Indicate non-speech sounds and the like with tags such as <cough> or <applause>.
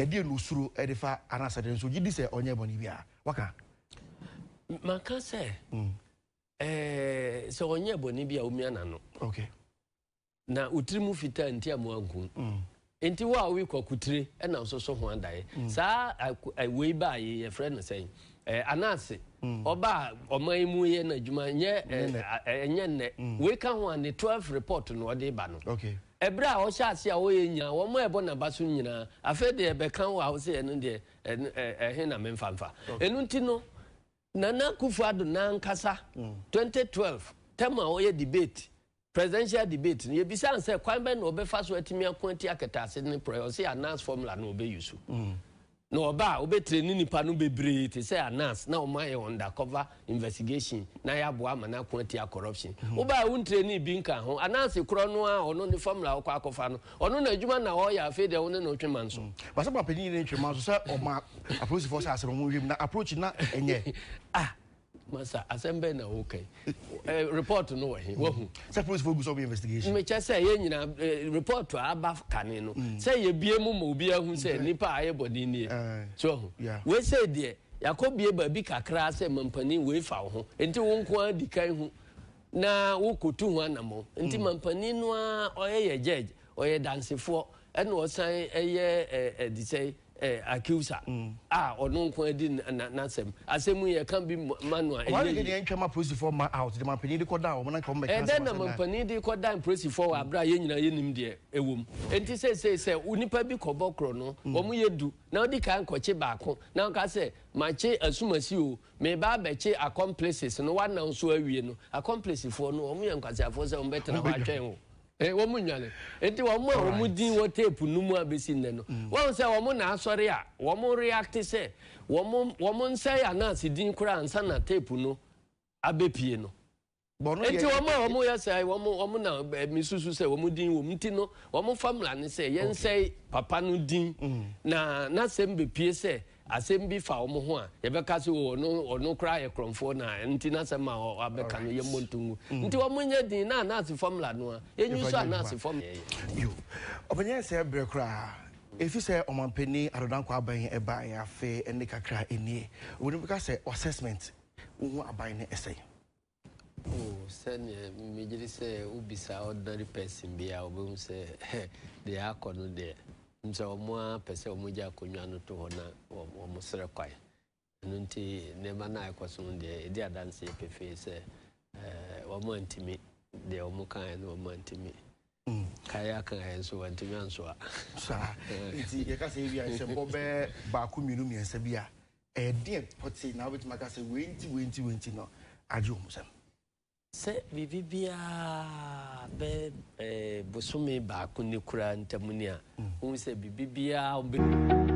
ɛdeɛ na osuro ɛde fa nso gyidi sɛ ɔnyɛ bɔne a waka maka sɛ sɛ ɔnyɛ bɔne bi a n'ano na otiri mu fitaa nti a mu nti wo a wo kɔ ɛna nso ho adaeɛ saa wei a yɛfrɛ no sɛn anaase ɔba a ɔman mu yɛ n'adwuma ɛnyɛ nnɛ wei ka ho a ne 12 na ɔde ba no ɛberɛ a ɔhyɛ ase a wɔyɛ nyinaa wɔn a ɛbɔ n'aba so nyinaa afei deɛ ɛbɛka wɔ awo sɛ ɛno deɛ ɛhe na memfamfa ɛno nti no nana kufu ado nankasa 2012 mm. tɛm a ɔyɛ debate presidential debate no ebisa sɛ kwan bɛn na ɔbɛfa so atumi ako ati akataase ne prɛ ɔse anas formula na ɔbɛyi so mm. na ɔba a wobɛtire ne nipa no bebree te sɛ anas na ɔma yɛ undercover investigation na yɛaboa ama no ako atia corruption hmm. woba a wontire ne bi nka ho anas korɔ no a ɔno ne famla wokɔ akɔfa no ɔno na adwuma na ɔyɛ afei deɛ wo ne no twema nso hmm. basɛ bapanyine twema so sɛ ɔma apolisifoɔ sɛ asɛm ɔmo wiem na approach na ɛnyɛ <laughs> ah, masa asɛm bɛn na woka yi eh, report no wɔ he wahu sɛ polisifoɔ gu sɛ wɔbɛ investigation mekyɛ sɛ yɛn nyina eh, report a aba kane no mm. sɛ yɛbie mu ma obi ahu sɛ mm. nnipa a ayɛ bɔne nie eh. so hu wei sɛ deɛ yɛakɔbie baabi kakra sɛ mampanin wei fa wo ho enti wo nko a di kan ho na wokɔtu ho anammɔ nti mm. mampanin no a ɔyɛ yɛ gyɛgye ɔyɛ dansefoɔ ɛna ɔsan ɛyɛ ɛdisɛe accuser mm. a ɔno nko adi n'asɛm asɛm yi yɛka bi manua ɛyɛ yi wɔn de deɛ ntwa ma polisifoɔ ma out de ma mpanyin de kɔda wɔn nanka wɔn bɛka asɛm asɛm na ɛdɛ na mpanyin de kɔda polisifoɔ wɔ abira yɛn nyinaa yɛnim deɛ ɛwɔ mm. mu eti sɛsɛɛ sɛ nipa bi kɔbɔ korɔ no wɔn yɛ du na ɔdi kan kɔkye baako na ɔka sɛ makye asumasi o meba abɛkye accomplices no wɔn anan so awie no accomplices foɔ no wɔn yɛ nkwasiafoɔ sɛ wɔn wɔn nwane nti wɔn a wɔn din wɔ tape no mu abɛsi nnɛ no wɔn sɛ na asɔre a wɔn react sɛ wɔn nsa yɛ anaase din koraa ansa na tape no abɛpie no nti wɔn a wɔn yɛ sɛ wɔn wɔn na mi susu sɛ wɔn din nti no wɔn ne sɛ yɛn papa no din na asɛm bi fa wɔn ho a yɛbɛka sɛ oh, ɔno ɔno kora yɛ korɔmfoɔ na nti n'asɛm a abɛka no yɛmmɔ ntongu mm. nti wɔn nyɛ din na anaase fɔmula no a enyi so anaase fɔmula yɛ. yo ɔbɛnyɛ sɛ ɛbrɛ koraa efi sɛ ɔmampanin adodanko aban ɛba yɛ afɛ ɛne kakra enie wɔn mu ka sɛ assessment wɔn aban ne ɛsɛ. Oh, sɛnea megyere sɛ ubisa ordinary person bi a wobɛhu sɛ <laughs> deɛ akɔ no deɛ sɛ ɔmo a pɛ sɛ ɔmo gya akonnwa no to hɔ na ɔmo serɛ kwae ɛno nti nneɛma no a ɛkɔ so no deɛ ɛdi adanseɛ pefee sɛ ɔmo antimi deɛ ɔmo kaeɛ no ɔmo antimi kaeɛ akaeɛ nso wantimi anso a saa nti yɛka sɛ bi a nhyɛmbɔ bɛɛ baako mmienu mmiɛnsa bi a ɛdeɛ pɔte na wobɛtumi aka sɛ wei nti wei nti wei nti no agye ɔmo sɛm sɛ biribi biara bɛɛ ɛɛ bosome baako ne kura ntamu a n sɛ bibi biara.